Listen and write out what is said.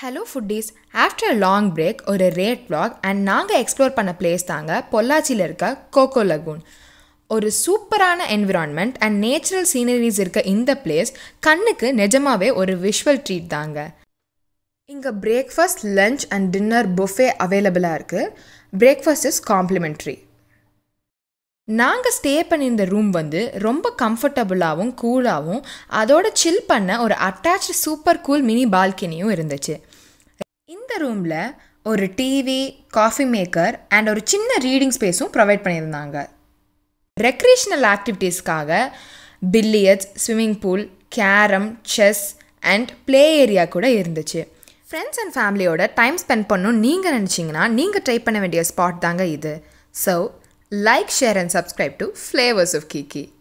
Hello foodies after long break ஒரு rate block and நாங்கள் explore பண்ண பிளேஸ் தாங்க பொள்ளாச்சியில் இருக்க கோகோ லகூன் ஒரு சூப்பரான என்விரான்மெண்ட் அண்ட் நேச்சுரல் சீனரிஸ் இருக்க இந்த பிளேஸ் கண்ணுக்கு நிஜமாவே ஒரு விஷுவல் ட்ரீட் தாங்க இங்கே breakfast lunch and dinner buffet அவைலபிளாக இருக்குது பிரேக்ஃபாஸ்ட் இஸ் காம்ப்ளிமெண்ட்ரி நாங்கள் ஸ்டே பண்ணியிருந்த ரூம் வந்து ரொம்ப கம்ஃபர்டபுளாகவும் கூலாகவும் அதோட சில் பண்ண ஒரு அட்டாச்சு சூப்பர் கூல் மினி பால்கனியும் இருந்துச்சு இந்த ரூமில் ஒரு டிவி காஃபி மேக்கர் அண்ட் ஒரு சின்ன ரீடிங் ஸ்பேஸும் ப்ரொவைட் பண்ணியிருந்தாங்க ரெக்ரேஷனல் ஆக்டிவிட்டீஸ்க்காக billiards swimming pool carrom chess and play area கூட இருந்துச்சு ஃப்ரெண்ட்ஸ் அண்ட் ஃபேமிலியோட டைம் ஸ்பெண்ட் பண்ணணும் நீங்கள் நினச்சிங்கன்னா நீங்கள் ட்ரை பண்ண வேண்டிய ஸ்பாட் தாங்க இது so Like, share, and subscribe to Flavors of Kiki.